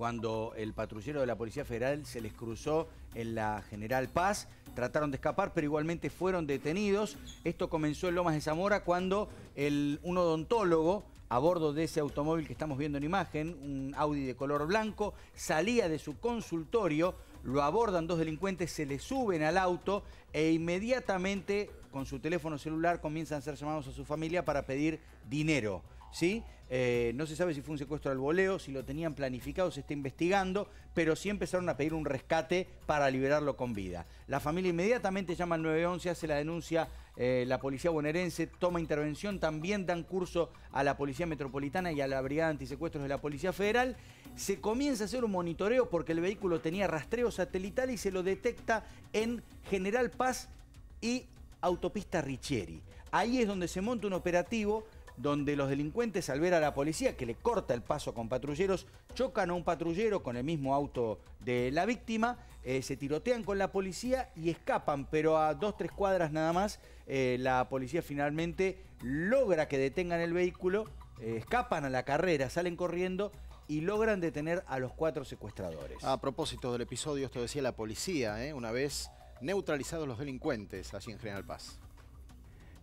cuando el patrullero de la Policía Federal se les cruzó en la General Paz. Trataron de escapar, pero igualmente fueron detenidos. Esto comenzó en Lomas de Zamora cuando un odontólogo a bordo de ese automóvil que estamos viendo en imagen, un Audi de color blanco, salía de su consultorio, lo abordan dos delincuentes, se le suben al auto e inmediatamente con su teléfono celular comienzan a ser llamados a su familia para pedir dinero. ¿sí? Eh, no se sabe si fue un secuestro al voleo, si lo tenían planificado, se está investigando, pero sí empezaron a pedir un rescate para liberarlo con vida. La familia inmediatamente llama al 911, hace la denuncia, eh, la policía bonaerense toma intervención, también dan curso a la policía metropolitana y a la brigada antisecuestros de la policía federal. Se comienza a hacer un monitoreo porque el vehículo tenía rastreo satelital y se lo detecta en General Paz y Autopista Richieri. Ahí es donde se monta un operativo donde los delincuentes al ver a la policía que le corta el paso con patrulleros, chocan a un patrullero con el mismo auto de la víctima, eh, se tirotean con la policía y escapan, pero a dos, tres cuadras nada más, eh, la policía finalmente logra que detengan el vehículo, eh, escapan a la carrera, salen corriendo y logran detener a los cuatro secuestradores. A propósito del episodio, esto decía la policía, una vez neutralizados los delincuentes así en General Paz.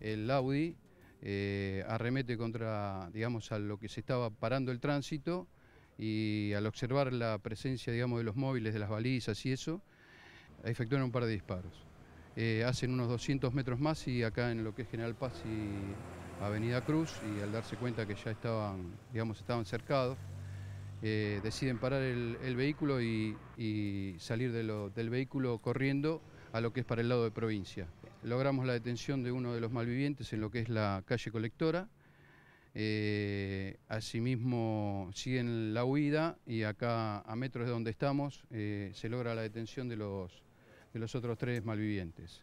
El Audi eh, arremete contra, digamos, a lo que se estaba parando el tránsito y al observar la presencia, digamos, de los móviles, de las balizas y eso, efectúan un par de disparos. Eh, hacen unos 200 metros más y acá en lo que es General Paz y Avenida Cruz, y al darse cuenta que ya estaban, digamos, estaban cercados, eh, deciden parar el, vehículo y, salir del vehículo corriendo a lo que es para el lado de provincia logramos la detención de uno de los malvivientes en lo que es la calle colectora. Eh, asimismo, siguen la huida y acá a metros de donde estamos eh, se logra la detención de los, de los otros tres malvivientes.